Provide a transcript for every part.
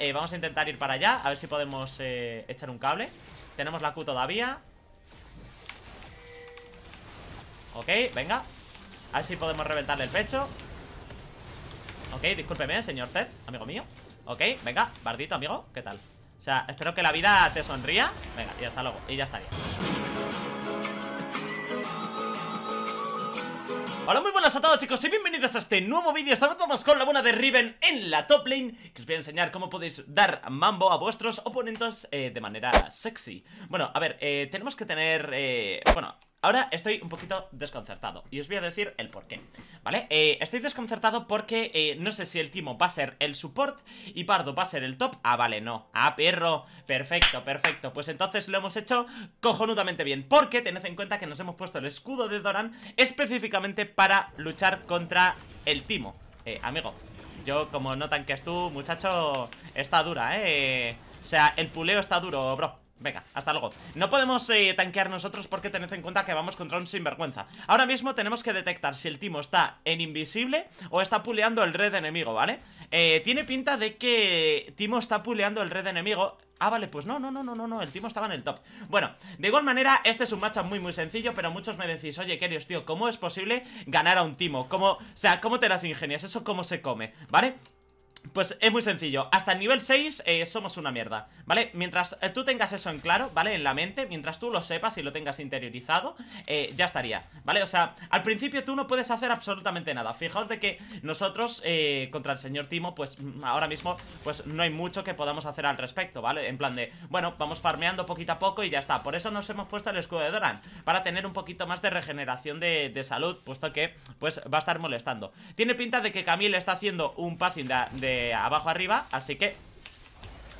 Eh, vamos a intentar ir para allá A ver si podemos eh, echar un cable Tenemos la Q todavía Ok, venga A ver si podemos reventarle el pecho Ok, discúlpeme, señor Zed, amigo mío Ok, venga, Bardito, amigo, ¿qué tal? O sea, espero que la vida te sonría Venga, y hasta luego, y ya estaría Hola, muy buenas a todos chicos y bienvenidos a este nuevo vídeo Estamos con la buena de Riven en la top lane Que os voy a enseñar cómo podéis dar mambo a vuestros oponentes eh, de manera sexy Bueno, a ver, eh, tenemos que tener... Eh, bueno, Ahora estoy un poquito desconcertado y os voy a decir el porqué. ¿vale? Eh, estoy desconcertado porque eh, no sé si el Timo va a ser el support y Pardo va a ser el top. Ah, vale, no. Ah, perro. Perfecto, perfecto. Pues entonces lo hemos hecho cojonudamente bien porque tened en cuenta que nos hemos puesto el escudo de Doran específicamente para luchar contra el Timo. Eh, amigo, yo como no es tú, muchacho, está dura, ¿eh? O sea, el puleo está duro, bro. Venga, hasta luego No podemos eh, tanquear nosotros porque tened en cuenta que vamos contra un sinvergüenza Ahora mismo tenemos que detectar si el timo está en invisible o está puleando el red enemigo, ¿vale? Eh, tiene pinta de que Timo está puleando el red enemigo Ah, vale, pues no, no, no, no, no, no, el Timo estaba en el top Bueno, de igual manera, este es un matchup muy, muy sencillo Pero muchos me decís, oye, Kerios, tío, ¿cómo es posible ganar a un Timo? ¿Cómo, o sea, ¿cómo te las ingenias? ¿Eso cómo se come? ¿Vale? Pues es muy sencillo, hasta el nivel 6 eh, somos una mierda, ¿vale? Mientras eh, tú tengas eso en claro, ¿vale? En la mente, mientras tú lo sepas y lo tengas interiorizado, eh, ya estaría, ¿vale? O sea, al principio tú no puedes hacer absolutamente nada Fijaos de que nosotros contra el señor Timo, pues mm, ahora mismo, pues no hay mucho que podamos hacer al respecto, ¿vale? En plan de, bueno, vamos farmeando poquito a poco y ya está Por eso nos hemos puesto el escudo de Doran, para tener un poquito más de regeneración de, salud Puesto que, pues, va a estar molestando Tiene pinta de que Camille está haciendo un passing de abajo arriba Así que...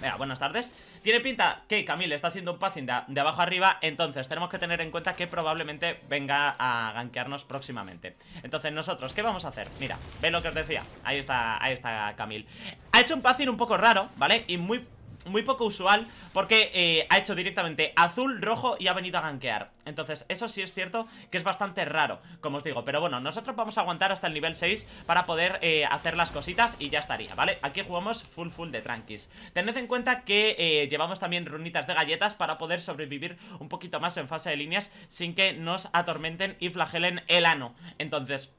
Venga, buenas tardes tiene pinta que Camille está haciendo un passing de, abajo arriba, entonces tenemos que tener en cuenta que probablemente venga a gankearnos próximamente. Entonces nosotros, ¿qué vamos a hacer? Mira, ve lo que os decía. Ahí está, ahí está Camille. Ha hecho un passing un poco raro, ¿vale? Y muy muy poco usual porque eh, ha hecho directamente azul, rojo y ha venido a ganquear Entonces eso sí es cierto que es bastante raro, como os digo Pero bueno, nosotros vamos a aguantar hasta el nivel 6 para poder eh, hacer las cositas y ya estaría, ¿vale? Aquí jugamos full full de tranquis Tened en cuenta que eh, llevamos también runitas de galletas para poder sobrevivir un poquito más en fase de líneas Sin que nos atormenten y flagelen el ano Entonces...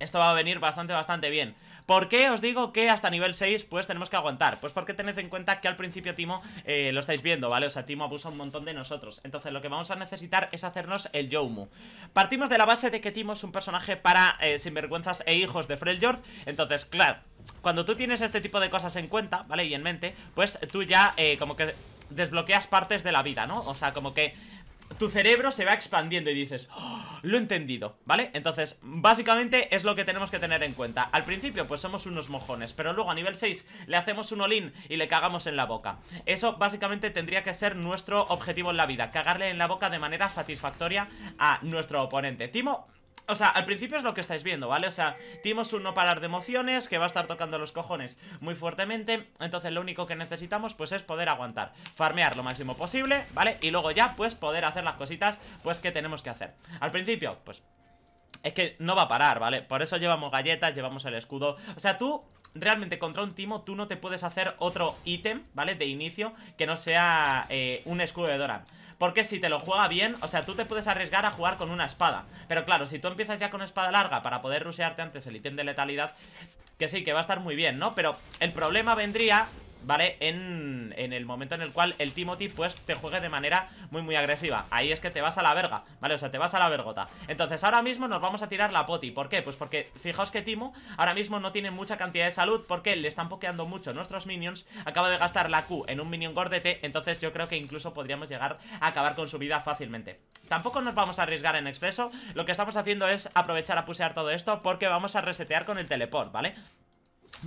Esto va a venir bastante, bastante bien ¿Por qué os digo que hasta nivel 6 pues tenemos que aguantar? Pues porque tened en cuenta que al principio Timo, eh, lo estáis viendo, ¿vale? O sea, Timo abusa un montón de nosotros. Entonces lo que vamos a necesitar es hacernos el Yomu. Partimos de la base de que Timo es un personaje para eh, sinvergüenzas e hijos de Freljord. Entonces, claro, cuando tú tienes este tipo de cosas en cuenta, ¿vale? Y en mente, pues tú ya eh, como que desbloqueas partes de la vida, ¿no? O sea, como que tu cerebro se va expandiendo y dices, oh, lo he entendido, ¿vale? Entonces, básicamente es lo que tenemos que tener en cuenta. Al principio, pues somos unos mojones, pero luego a nivel 6 le hacemos un olín y le cagamos en la boca. Eso básicamente tendría que ser nuestro objetivo en la vida, cagarle en la boca de manera satisfactoria a nuestro oponente. Timo o sea, al principio es lo que estáis viendo, ¿vale? O sea, timos un no parar de emociones que va a estar tocando los cojones muy fuertemente Entonces lo único que necesitamos pues es poder aguantar Farmear lo máximo posible, ¿vale? Y luego ya pues poder hacer las cositas pues que tenemos que hacer Al principio pues es que no va a parar, ¿vale? Por eso llevamos galletas, llevamos el escudo O sea, tú realmente contra un Timo tú no te puedes hacer otro ítem, ¿vale? De inicio que no sea eh, un escudo de Doran porque si te lo juega bien, o sea, tú te puedes arriesgar a jugar con una espada Pero claro, si tú empiezas ya con espada larga para poder rusearte antes el ítem de letalidad Que sí, que va a estar muy bien, ¿no? Pero el problema vendría ¿vale? En, el momento en el cual el Timothy pues te juegue de manera muy muy agresiva Ahí es que te vas a la verga, ¿vale? O sea, te vas a la vergota Entonces ahora mismo nos vamos a tirar la poti ¿Por qué? Pues porque fijaos que Timo ahora mismo no tiene mucha cantidad de salud Porque le están pokeando mucho nuestros minions Acaba de gastar la Q en un minion gordete Entonces yo creo que incluso podríamos llegar a acabar con su vida fácilmente Tampoco nos vamos a arriesgar en exceso Lo que estamos haciendo es aprovechar a pusear todo esto Porque vamos a resetear con el teleport, ¿vale?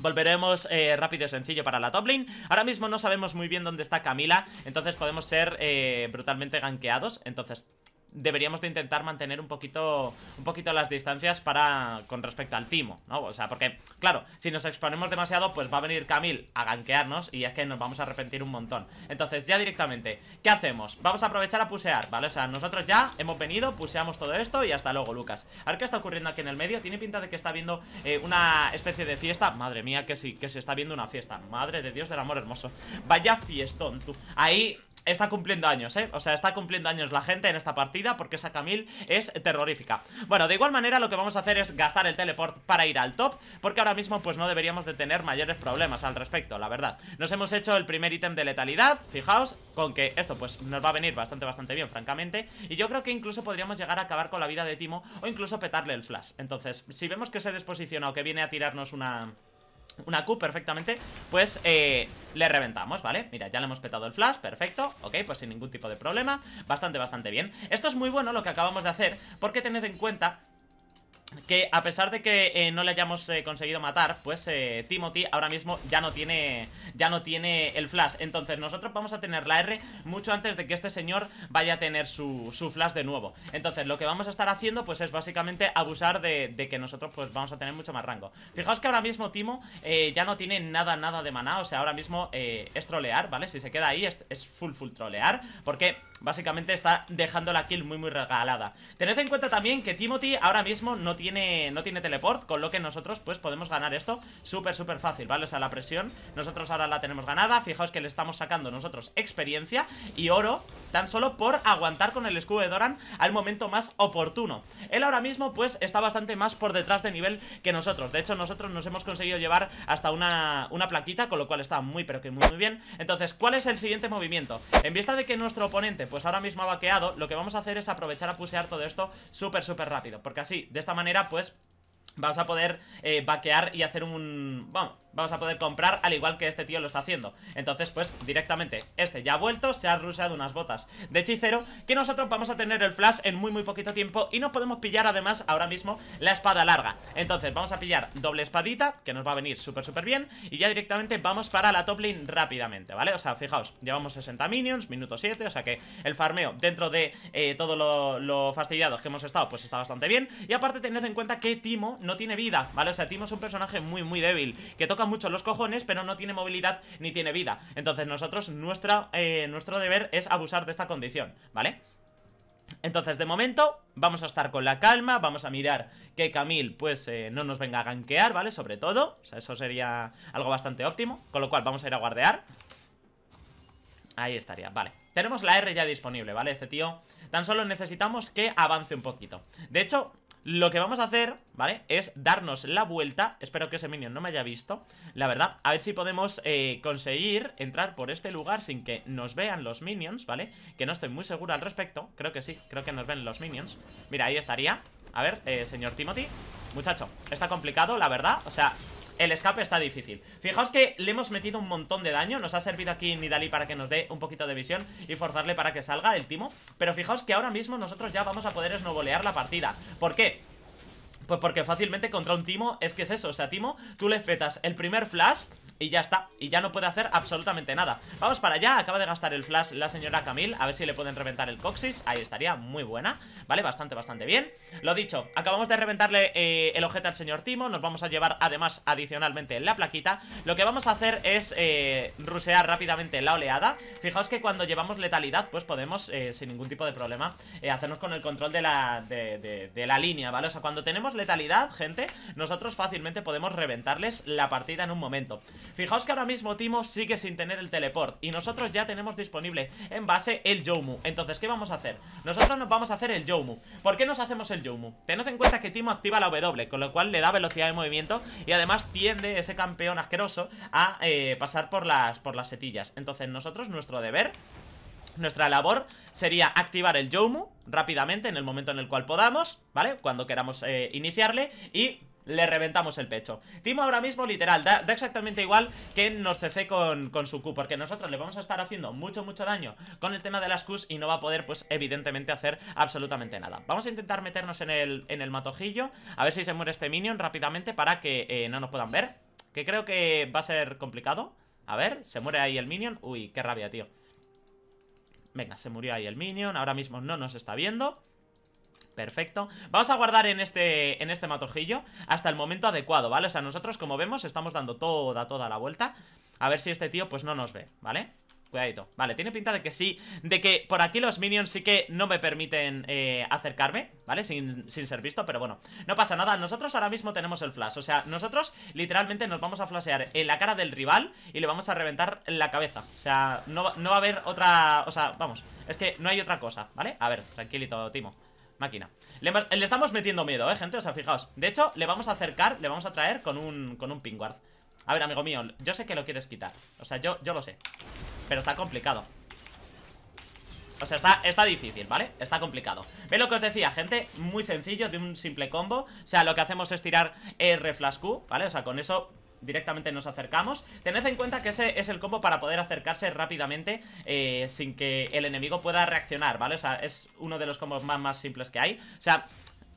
Volveremos eh, rápido y sencillo para la top lane Ahora mismo no sabemos muy bien dónde está Camila Entonces podemos ser eh, brutalmente gankeados Entonces deberíamos de intentar mantener un poquito un poquito las distancias para con respecto al timo, ¿no? O sea, porque, claro, si nos exponemos demasiado, pues va a venir Camil a ganquearnos y es que nos vamos a arrepentir un montón. Entonces, ya directamente, ¿qué hacemos? Vamos a aprovechar a pusear, ¿vale? O sea, nosotros ya hemos venido, puseamos todo esto y hasta luego, Lucas. A ver qué está ocurriendo aquí en el medio. Tiene pinta de que está viendo eh, una especie de fiesta. Madre mía, que sí, que se está viendo una fiesta. Madre de Dios del amor hermoso. Vaya fiestón, tú. Ahí está cumpliendo años, ¿eh? O sea, está cumpliendo años la gente en esta partida porque esa Camille es terrorífica. Bueno, de igual manera lo que vamos a hacer es gastar el teleport para ir al top porque ahora mismo pues no deberíamos de tener mayores problemas al respecto, la verdad. Nos hemos hecho el primer ítem de letalidad, fijaos, con que esto pues nos va a venir bastante, bastante bien, francamente. Y yo creo que incluso podríamos llegar a acabar con la vida de Timo o incluso petarle el flash. Entonces, si vemos que se desposiciona o que viene a tirarnos una una Q perfectamente, pues eh, le reventamos, ¿vale? Mira, ya le hemos petado el flash, perfecto, ok, pues sin ningún tipo de problema, bastante, bastante bien. Esto es muy bueno lo que acabamos de hacer, porque tened en cuenta que a pesar de que eh, no le hayamos eh, conseguido matar, pues eh, Timothy ahora mismo ya no tiene ya no tiene el flash. Entonces nosotros vamos a tener la R mucho antes de que este señor vaya a tener su, su flash de nuevo. Entonces lo que vamos a estar haciendo pues es básicamente abusar de, que nosotros pues vamos a tener mucho más rango. Fijaos que ahora mismo Timo ya no tiene nada nada de maná, o sea ahora mismo es trolear, ¿vale? Si se queda ahí es, es full full trolear, porque Básicamente está dejando la kill muy muy regalada Tened en cuenta también que Timothy ahora mismo no tiene, no tiene teleport Con lo que nosotros pues podemos ganar esto súper súper fácil, ¿vale? O sea, la presión nosotros ahora la tenemos ganada Fijaos que le estamos sacando nosotros experiencia y oro Tan solo por aguantar con el escudo de Doran al momento más oportuno Él ahora mismo pues está bastante más por detrás de nivel que nosotros De hecho nosotros nos hemos conseguido llevar hasta una, una plaquita Con lo cual está muy pero que muy muy bien Entonces, ¿cuál es el siguiente movimiento? En vista de que nuestro oponente pues ahora mismo ha vaqueado Lo que vamos a hacer es aprovechar a pusear todo esto súper, súper rápido Porque así, de esta manera, pues Vas a poder eh, vaquear y hacer un... Vamos, vamos a poder comprar al igual que este tío lo está haciendo Entonces pues directamente este ya ha vuelto, se ha rusado unas botas de hechicero Que nosotros vamos a tener el flash en muy muy poquito tiempo Y nos podemos pillar además ahora mismo la espada larga Entonces vamos a pillar doble espadita que nos va a venir súper súper bien Y ya directamente vamos para la top lane rápidamente, ¿vale? O sea, fijaos, llevamos 60 minions, minuto 7 O sea que el farmeo dentro de eh, todo lo, lo fastidiado que hemos estado pues está bastante bien Y aparte tened en cuenta que Timo no tiene vida, ¿vale? O sea, Timo es un personaje muy, muy débil, que toca mucho los cojones, pero no tiene movilidad ni tiene vida. Entonces nosotros, eh, nuestro deber es abusar de esta condición, ¿vale? Entonces, de momento, vamos a estar con la calma, vamos a mirar que Camille, pues, eh, no nos venga a ganquear, ¿vale? Sobre todo, o sea, eso sería algo bastante óptimo, con lo cual vamos a ir a guardear. Ahí estaría, vale. Tenemos la R ya disponible, ¿vale? Este tío, tan solo necesitamos que avance un poquito. De hecho, lo que vamos a hacer, ¿vale? Es darnos la vuelta Espero que ese minion no me haya visto La verdad, a ver si podemos eh, conseguir entrar por este lugar sin que nos vean los minions, ¿vale? Que no estoy muy seguro al respecto Creo que sí, creo que nos ven los minions Mira, ahí estaría A ver, eh, señor Timothy Muchacho, está complicado, la verdad O sea, el escape está difícil Fijaos que le hemos metido un montón de daño Nos ha servido aquí Nidali para que nos dé un poquito de visión Y forzarle para que salga el timo Pero fijaos que ahora mismo nosotros ya vamos a poder esnovolear la partida ¿Por qué? Pues porque fácilmente contra un timo es que es eso O sea, timo, tú le petas el primer flash y ya está, y ya no puede hacer absolutamente nada Vamos para allá, acaba de gastar el flash la señora Camille A ver si le pueden reventar el coxis Ahí estaría, muy buena, vale, bastante, bastante bien Lo dicho, acabamos de reventarle eh, el objeto al señor Timo Nos vamos a llevar además adicionalmente la plaquita Lo que vamos a hacer es eh, rusear rápidamente la oleada Fijaos que cuando llevamos letalidad pues podemos eh, sin ningún tipo de problema Hacernos con el control de la, de la línea, ¿vale? O sea, cuando tenemos letalidad, gente Nosotros fácilmente podemos reventarles la partida en un momento Fijaos que ahora mismo Timo sigue sin tener el teleport Y nosotros ya tenemos disponible en base el Jomu. Entonces, ¿qué vamos a hacer? Nosotros nos vamos a hacer el Jomu. ¿Por qué nos hacemos el Joumu? Tened en cuenta que Timo activa la W Con lo cual le da velocidad de movimiento Y además tiende ese campeón asqueroso a eh, pasar por las, por las setillas Entonces nosotros, nuestro deber nuestra labor sería activar el Jomu rápidamente en el momento en el cual podamos, ¿vale? Cuando queramos eh, iniciarle y le reventamos el pecho. Timo ahora mismo, literal, da, exactamente igual que nos CC con, con su Q, porque nosotros le vamos a estar haciendo mucho, mucho daño con el tema de las Qs y no va a poder, pues, evidentemente hacer absolutamente nada. Vamos a intentar meternos en el, en el matojillo, a ver si se muere este minion rápidamente para que eh, no nos puedan ver, que creo que va a ser complicado. A ver, se muere ahí el minion. Uy, qué rabia, tío. Venga, se murió ahí el minion, ahora mismo no nos está viendo perfecto Vamos a guardar en este, en este matojillo hasta el momento adecuado, ¿vale? O sea, nosotros como vemos estamos dando toda, toda la vuelta A ver si este tío pues no nos ve, ¿vale? Cuidadito, vale, tiene pinta de que sí De que por aquí los minions sí que no me permiten eh, acercarme ¿Vale? Sin, ser visto, pero bueno No pasa nada, nosotros ahora mismo tenemos el flash O sea, nosotros literalmente nos vamos a flashear En la cara del rival y le vamos a reventar La cabeza, o sea, no, no va a haber Otra, o sea, vamos, es que no hay otra cosa ¿Vale? A ver, tranquilito, Timo máquina le, estamos metiendo miedo, eh, gente, o sea, fijaos De hecho, le vamos a acercar, le vamos a traer con un, con un pingward. A ver, amigo mío, yo sé que lo quieres quitar O sea, yo, yo lo sé Pero está complicado o sea, está, está, difícil, ¿vale? Está complicado ve lo que os decía, gente? Muy sencillo, de un simple combo O sea, lo que hacemos es tirar R flash Q, ¿vale? O sea, con eso directamente nos acercamos Tened en cuenta que ese es el combo para poder acercarse rápidamente eh, sin que el enemigo pueda reaccionar, ¿vale? O sea, es uno de los combos más, más simples que hay O sea,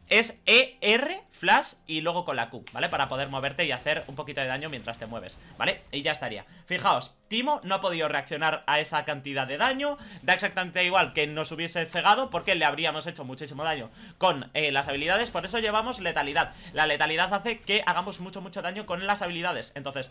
es ER flash y luego con la Q, ¿vale? Para poder moverte y hacer un poquito de daño mientras te mueves, ¿vale? Y ya estaría. Fijaos, Timo no ha podido reaccionar a esa cantidad de daño, da exactamente igual que nos hubiese cegado porque le habríamos hecho muchísimo daño con eh, las habilidades, por eso llevamos letalidad. La letalidad hace que hagamos mucho, mucho daño con las habilidades, entonces...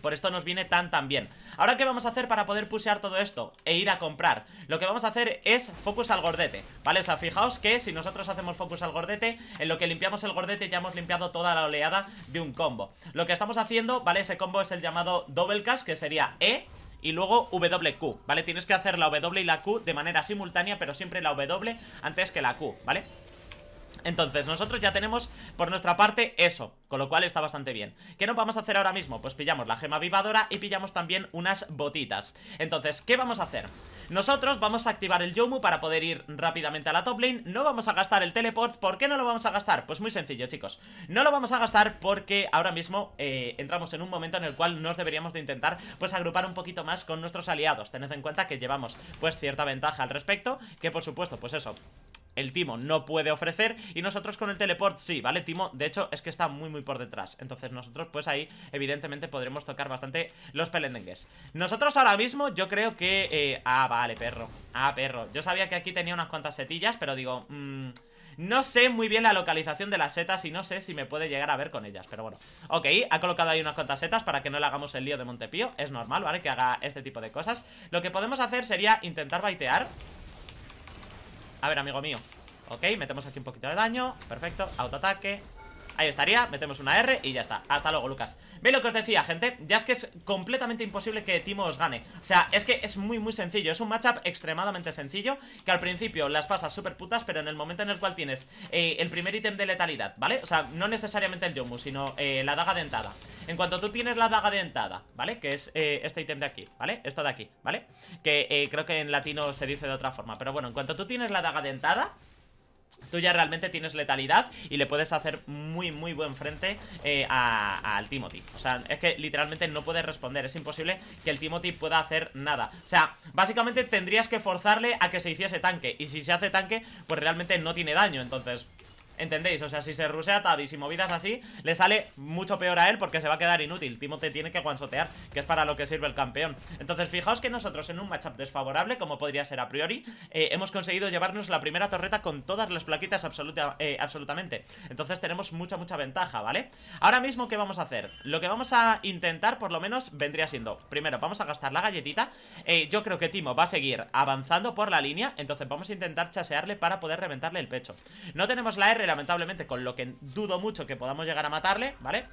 Por esto nos viene tan tan bien Ahora qué vamos a hacer para poder pusear todo esto E ir a comprar Lo que vamos a hacer es focus al gordete ¿Vale? O sea, fijaos que si nosotros hacemos focus al gordete En lo que limpiamos el gordete ya hemos limpiado toda la oleada de un combo Lo que estamos haciendo, ¿vale? Ese combo es el llamado double cast Que sería E y luego WQ, ¿vale? Tienes que hacer la W y la Q de manera simultánea, pero siempre la W antes que la Q, ¿vale? Entonces, nosotros ya tenemos por nuestra parte eso, con lo cual está bastante bien. ¿Qué nos vamos a hacer ahora mismo? Pues pillamos la gema vivadora y pillamos también unas botitas. Entonces, ¿qué vamos a hacer? Nosotros vamos a activar el Yomu para poder ir rápidamente a la top lane No vamos a gastar el teleport ¿Por qué no lo vamos a gastar? Pues muy sencillo, chicos No lo vamos a gastar porque ahora mismo eh, entramos en un momento en el cual nos deberíamos de intentar Pues agrupar un poquito más con nuestros aliados Tened en cuenta que llevamos pues cierta ventaja al respecto Que por supuesto, pues eso el Timo no puede ofrecer y nosotros con el teleport sí, ¿vale? Timo, de hecho, es que está muy muy por detrás Entonces nosotros pues ahí, evidentemente, podremos tocar bastante los pelendengues Nosotros ahora mismo yo creo que... Eh, ah, vale, perro Ah, perro Yo sabía que aquí tenía unas cuantas setillas, pero digo... Mm, no sé muy bien la localización de las setas y no sé si me puede llegar a ver con ellas, pero bueno. Ok, ha colocado ahí unas cuantas setas para que no le hagamos el lío de Montepío. Es normal, ¿vale? Que haga este tipo de cosas. Lo que podemos hacer sería intentar baitear. A ver, amigo mío Ok, metemos aquí un poquito de daño Perfecto, autoataque Ahí estaría, metemos una R y ya está Hasta luego, Lucas Ve lo que os decía, gente Ya es que es completamente imposible que Timo os gane O sea, es que es muy, muy sencillo Es un matchup extremadamente sencillo Que al principio las pasas súper putas Pero en el momento en el cual tienes eh, el primer ítem de letalidad, ¿vale? O sea, no necesariamente el Yomu, sino eh, la daga dentada en cuanto tú tienes la daga dentada, ¿vale? Que es eh, este ítem de aquí, ¿vale? Esto de aquí, ¿vale? Que creo que en latino se dice de otra forma Pero bueno, en cuanto tú tienes la daga dentada Tú ya realmente tienes letalidad y le puedes hacer muy, muy buen frente eh, al Timothy. O sea, es que literalmente no puedes responder. Es imposible que el Timothy pueda hacer nada. O sea, básicamente tendrías que forzarle a que se hiciese tanque. Y si se hace tanque, pues realmente no tiene daño. Entonces, ¿Entendéis? O sea, si se rusea Tavis y movidas así, le sale mucho peor a él porque se va a quedar inútil. Timo te tiene que guansotear, que es para lo que sirve el campeón. Entonces, fijaos que nosotros en un matchup desfavorable, como podría ser a priori, eh, hemos conseguido llevarnos la primera torreta con todas las plaquitas absoluta, eh, absolutamente. Entonces tenemos mucha, mucha ventaja, ¿vale? Ahora mismo, ¿qué vamos a hacer? Lo que vamos a intentar, por lo menos, vendría siendo... Primero, vamos a gastar la galletita. Eh, yo creo que Timo va a seguir avanzando por la línea, entonces vamos a intentar chasearle para poder reventarle el pecho. No tenemos la R lamentablemente con lo que dudo mucho que podamos llegar a matarle, ¿vale?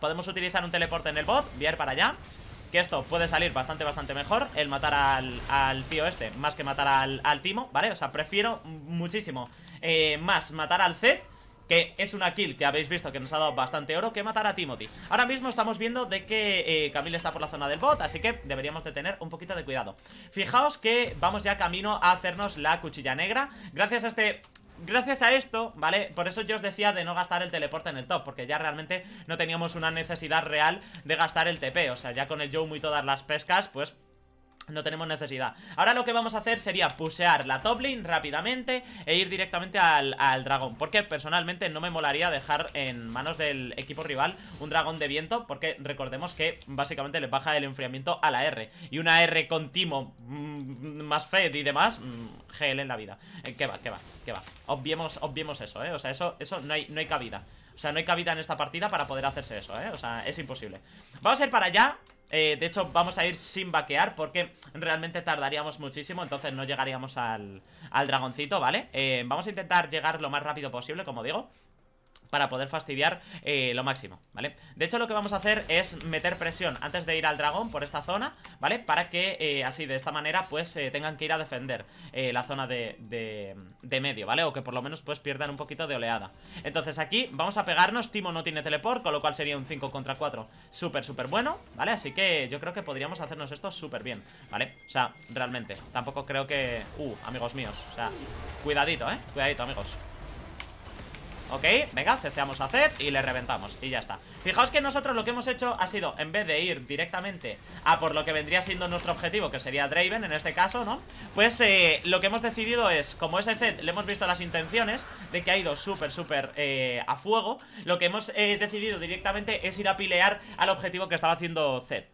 Podemos utilizar un teleporte en el bot, viajar para allá que esto puede salir bastante, bastante mejor El matar al, tío este Más que matar al, Timo, ¿vale? O sea, prefiero muchísimo eh, Más matar al Zed que es una kill que habéis visto que nos ha dado bastante oro, que matar a Timothy. Ahora mismo estamos viendo de que eh, Camille está por la zona del bot, así que deberíamos de tener un poquito de cuidado. Fijaos que vamos ya camino a hacernos la cuchilla negra. Gracias a este gracias a esto, ¿vale? Por eso yo os decía de no gastar el teleporte en el top Porque ya realmente no teníamos una necesidad real de gastar el TP O sea, ya con el Joe y todas las pescas, pues no tenemos necesidad Ahora lo que vamos a hacer sería pusear la top lane rápidamente E ir directamente al, dragón Porque personalmente no me molaría dejar en manos del equipo rival Un dragón de viento Porque recordemos que básicamente le baja el enfriamiento a la R Y una R con timo mm, más Fed y demás mm, gel en la vida eh, Que va, que va, que va Obviemos, obviemos eso, eh O sea, eso, eso no, hay, no hay cabida o sea, no hay cabida en esta partida para poder hacerse eso, ¿eh? O sea, es imposible Vamos a ir para allá eh, de hecho, vamos a ir sin vaquear porque realmente tardaríamos muchísimo, entonces no llegaríamos al, dragoncito, ¿vale? Eh, vamos a intentar llegar lo más rápido posible, como digo para poder fastidiar eh, lo máximo, ¿vale? De hecho lo que vamos a hacer es meter presión antes de ir al dragón por esta zona, ¿vale? Para que eh, así, de esta manera, pues eh, tengan que ir a defender la zona de, de, de, medio, ¿vale? O que por lo menos pues pierdan un poquito de oleada Entonces aquí vamos a pegarnos, Timo no tiene teleport, con lo cual sería un 5 contra 4 súper, súper bueno, ¿vale? Así que yo creo que podríamos hacernos esto súper bien, ¿vale? O sea, realmente, tampoco creo que... Uh, amigos míos, o sea, cuidadito, ¿eh? Cuidadito, amigos ¿ok? Venga, ceceamos a Zed y le reventamos y ya está Fijaos que nosotros lo que hemos hecho ha sido, en vez de ir directamente a por lo que vendría siendo nuestro objetivo, que sería Draven en este caso, ¿no? Pues eh, lo que hemos decidido es, como ese Zed le hemos visto las intenciones de que ha ido súper, súper eh, a fuego Lo que hemos eh, decidido directamente es ir a pilear al objetivo que estaba haciendo Zed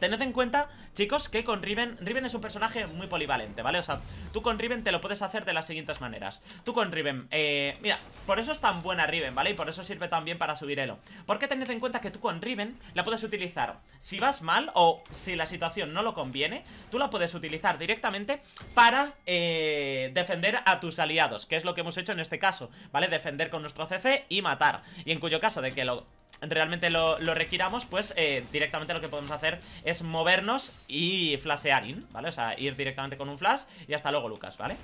Tened en cuenta, chicos, que con Riven Riven es un personaje muy polivalente, ¿vale? O sea, tú con Riven te lo puedes hacer de las siguientes maneras Tú con Riven, eh, mira, por eso es tan buena Riven, ¿vale? Y por eso sirve también para subir elo Porque tened en cuenta que tú con Riven la puedes utilizar Si vas mal o si la situación no lo conviene Tú la puedes utilizar directamente para eh, defender a tus aliados Que es lo que hemos hecho en este caso, ¿vale? Defender con nuestro CC y matar Y en cuyo caso de que lo realmente lo, requiramos, pues eh, directamente lo que podemos hacer es movernos y flashear ¿vale? O sea, ir directamente con un flash y hasta luego, Lucas, ¿vale?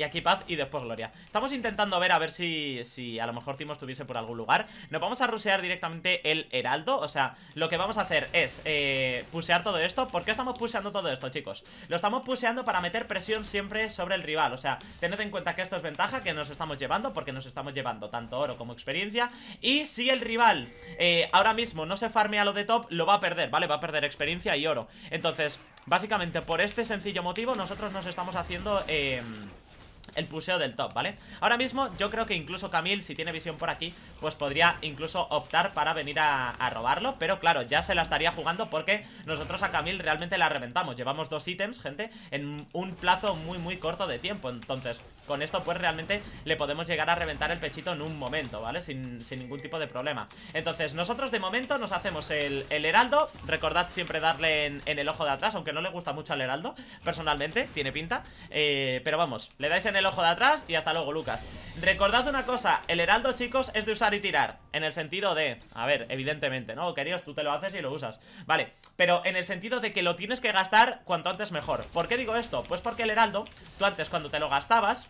y aquí paz y después gloria Estamos intentando ver a ver si, si a lo mejor Timo estuviese por algún lugar Nos vamos a rusear directamente el heraldo O sea, lo que vamos a hacer es eh, pusear todo esto ¿Por qué estamos puseando todo esto, chicos? Lo estamos puseando para meter presión siempre sobre el rival O sea, tened en cuenta que esto es ventaja que nos estamos llevando Porque nos estamos llevando tanto oro como experiencia Y si el rival eh, ahora mismo no se farme a lo de top Lo va a perder, ¿vale? Va a perder experiencia y oro Entonces, básicamente por este sencillo motivo Nosotros nos estamos haciendo... Em, el puseo del top, ¿vale? Ahora mismo yo creo que incluso Camille, si tiene visión por aquí, pues podría incluso optar para venir a, robarlo, pero claro, ya se la estaría jugando porque nosotros a Camille realmente la reventamos. Llevamos dos ítems, gente, en un plazo muy, muy corto de tiempo, entonces con esto pues realmente le podemos llegar a reventar el pechito en un momento, ¿vale? Sin, ningún tipo de problema Entonces nosotros de momento nos hacemos el, heraldo Recordad siempre darle en, el ojo de atrás, aunque no le gusta mucho al heraldo Personalmente, tiene pinta eh, Pero vamos, le dais en el ojo de atrás y hasta luego Lucas Recordad una cosa, el heraldo chicos es de usar y tirar En el sentido de, a ver, evidentemente, ¿no? Queridos, tú te lo haces y lo usas Vale, pero en el sentido de que lo tienes que gastar cuanto antes mejor ¿Por qué digo esto? Pues porque el heraldo, tú antes cuando te lo gastabas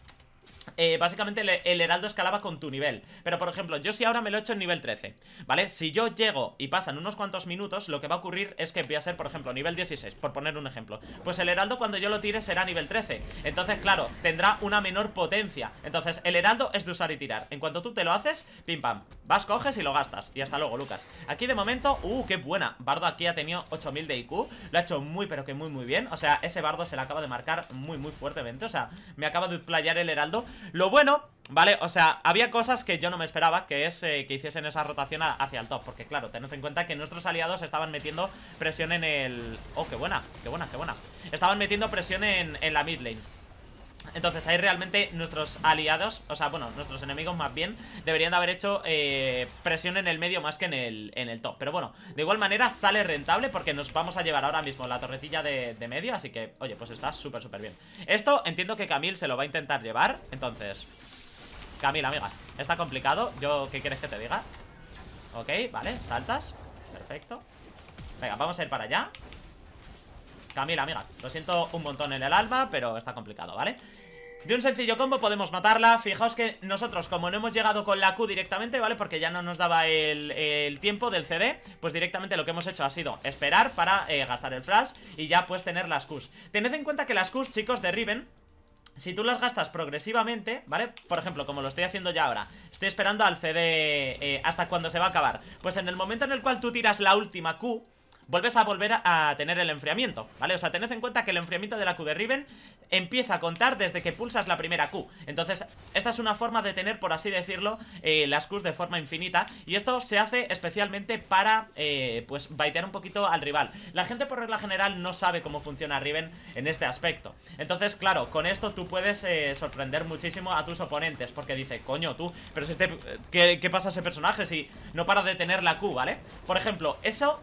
eh, básicamente el, heraldo escalaba con tu nivel Pero por ejemplo, yo si ahora me lo he hecho en nivel 13 ¿Vale? Si yo llego y pasan unos cuantos minutos Lo que va a ocurrir es que voy a ser, por ejemplo, nivel 16 Por poner un ejemplo Pues el heraldo cuando yo lo tire será nivel 13 Entonces, claro, tendrá una menor potencia Entonces, el heraldo es de usar y tirar En cuanto tú te lo haces, pim pam Vas, coges y lo gastas Y hasta luego, Lucas Aquí de momento, uh, qué buena Bardo aquí ha tenido 8000 de IQ Lo ha hecho muy, pero que muy, muy bien O sea, ese bardo se le acaba de marcar muy, muy fuertemente O sea, me acaba de playar el heraldo lo bueno, ¿vale? O sea, había cosas que yo no me esperaba Que es eh, que hiciesen esa rotación hacia el top Porque claro, tened en cuenta que nuestros aliados estaban metiendo presión en el... Oh, qué buena, qué buena, qué buena Estaban metiendo presión en, en la mid lane entonces ahí realmente nuestros aliados, o sea, bueno, nuestros enemigos más bien, deberían de haber hecho eh, presión en el medio más que en el, en el top. Pero bueno, de igual manera sale rentable porque nos vamos a llevar ahora mismo la torrecilla de, medio, así que, oye, pues está súper, súper bien. Esto entiendo que Camille se lo va a intentar llevar, entonces... Camille, amiga, está complicado, yo, ¿qué quieres que te diga? Ok, vale, saltas, perfecto. Venga, vamos a ir para allá. Camila, amiga Lo siento un montón en el alma, pero está complicado, ¿vale? De un sencillo combo podemos matarla Fijaos que nosotros, como no hemos llegado con la Q directamente, ¿vale? Porque ya no nos daba el, tiempo del CD Pues directamente lo que hemos hecho ha sido esperar para eh, gastar el flash Y ya pues tener las Qs Tened en cuenta que las Qs, chicos, de Riven si tú las gastas progresivamente, ¿vale? Por ejemplo, como lo estoy haciendo ya ahora Estoy esperando al CD eh, hasta cuando se va a acabar Pues en el momento en el cual tú tiras la última Q vuelves a volver a, tener el enfriamiento, ¿vale? O sea, tened en cuenta que el enfriamiento de la Q de Riven empieza a contar desde que pulsas la primera Q. Entonces, esta es una forma de tener, por así decirlo, eh, las Qs de forma infinita. Y esto se hace especialmente para, eh, pues, baitear un poquito al rival. La gente, por regla general, no sabe cómo funciona Riven en este aspecto. Entonces, claro, con esto tú puedes eh, sorprender muchísimo a tus oponentes, porque dice, coño, tú, pero si este, ¿qué, ¿qué pasa a ese personaje si no para de tener la Q, ¿vale? Por ejemplo, eso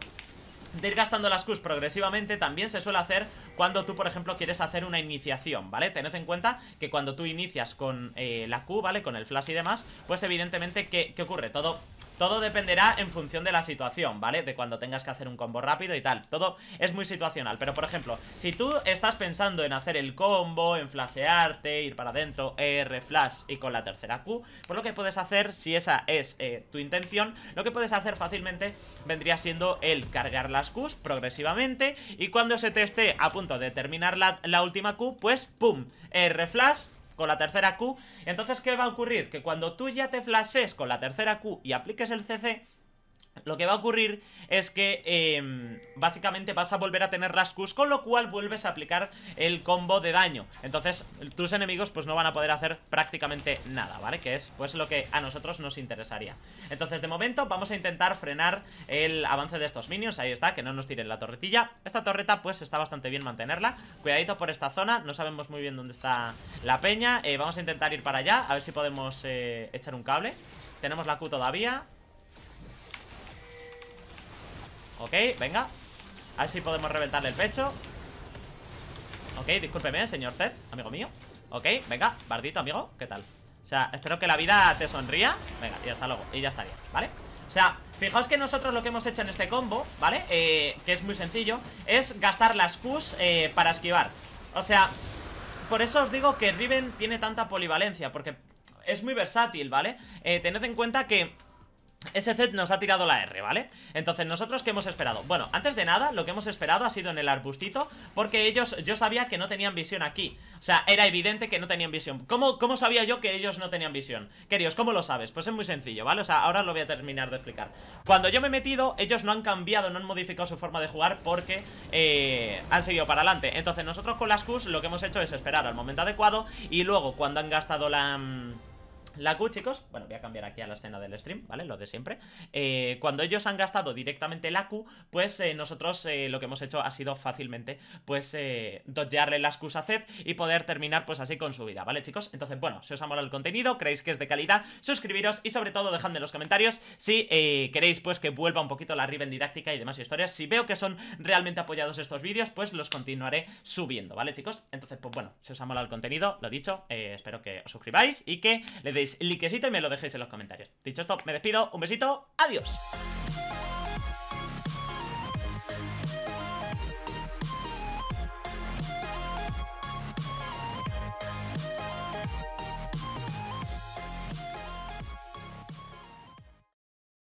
de ir gastando las Qs progresivamente también se suele hacer cuando tú, por ejemplo, quieres hacer una iniciación, ¿vale? Tened en cuenta que cuando tú inicias con eh, la Q, ¿vale? Con el flash y demás, pues evidentemente, ¿qué, qué ocurre? Todo todo dependerá en función de la situación, ¿vale? De cuando tengas que hacer un combo rápido y tal Todo es muy situacional, pero por ejemplo Si tú estás pensando en hacer el combo En flashearte, ir para adentro R flash y con la tercera Q Pues lo que puedes hacer, si esa es eh, tu intención Lo que puedes hacer fácilmente Vendría siendo el cargar las Qs progresivamente Y cuando se te esté a punto de terminar la, la última Q Pues pum, R flash con la tercera Q. Entonces, ¿qué va a ocurrir? Que cuando tú ya te flashes con la tercera Q y apliques el CC, lo que va a ocurrir es que em, básicamente vas a volver a tener las Qs con lo cual vuelves a aplicar el combo de daño. Entonces tus enemigos pues no van a poder hacer prácticamente nada, ¿vale? Que es pues lo que a nosotros nos interesaría. Entonces de momento vamos a intentar frenar el avance de estos minions, ahí está, que no nos tiren la torretilla. Esta torreta pues está bastante bien mantenerla, cuidadito por esta zona, no sabemos muy bien dónde está la peña. Eh, vamos a intentar ir para allá, a ver si podemos eh, echar un cable. Tenemos la Q todavía, Ok, venga A ver si podemos reventarle el pecho Ok, discúlpeme, señor Zed, amigo mío Ok, venga, Bardito, amigo, ¿qué tal? O sea, espero que la vida te sonría Venga, y hasta luego, y ya estaría, ¿vale? O sea, fijaos que nosotros lo que hemos hecho en este combo, ¿vale? Eh, que es muy sencillo Es gastar las Qs eh, para esquivar O sea, por eso os digo que Riven tiene tanta polivalencia Porque es muy versátil, ¿vale? Eh, tened en cuenta que ese Z nos ha tirado la R, ¿vale? Entonces, ¿nosotros qué hemos esperado? Bueno, antes de nada, lo que hemos esperado ha sido en el arbustito Porque ellos, yo sabía que no tenían visión aquí O sea, era evidente que no tenían visión ¿Cómo, cómo sabía yo que ellos no tenían visión? Queridos, ¿cómo lo sabes? Pues es muy sencillo, ¿vale? O sea, ahora lo voy a terminar de explicar Cuando yo me he metido, ellos no han cambiado, no han modificado su forma de jugar Porque eh, han seguido para adelante Entonces, nosotros con las Qs lo que hemos hecho es esperar al momento adecuado Y luego, cuando han gastado la... Mm, la Q, chicos, bueno, voy a cambiar aquí a la escena del stream, ¿vale? Lo de siempre. Eh, cuando ellos han gastado directamente la Q, pues eh, nosotros eh, lo que hemos hecho ha sido fácilmente, pues, dotearle las Qs a Zed y poder terminar, pues, así con su vida, ¿vale, chicos? Entonces, bueno, si os ha molado el contenido, creéis que es de calidad, suscribiros y, sobre todo, dejadme en los comentarios si queréis, pues, que vuelva un poquito la Riven didáctica y demás historias. Si veo que son realmente apoyados estos vídeos, pues, los continuaré subiendo, ¿vale, chicos? Entonces, pues, bueno, si os ha molado el contenido, lo dicho, espero que os suscribáis y que le deis Likecito y me lo dejéis en los comentarios. Dicho esto, me despido, un besito, adiós.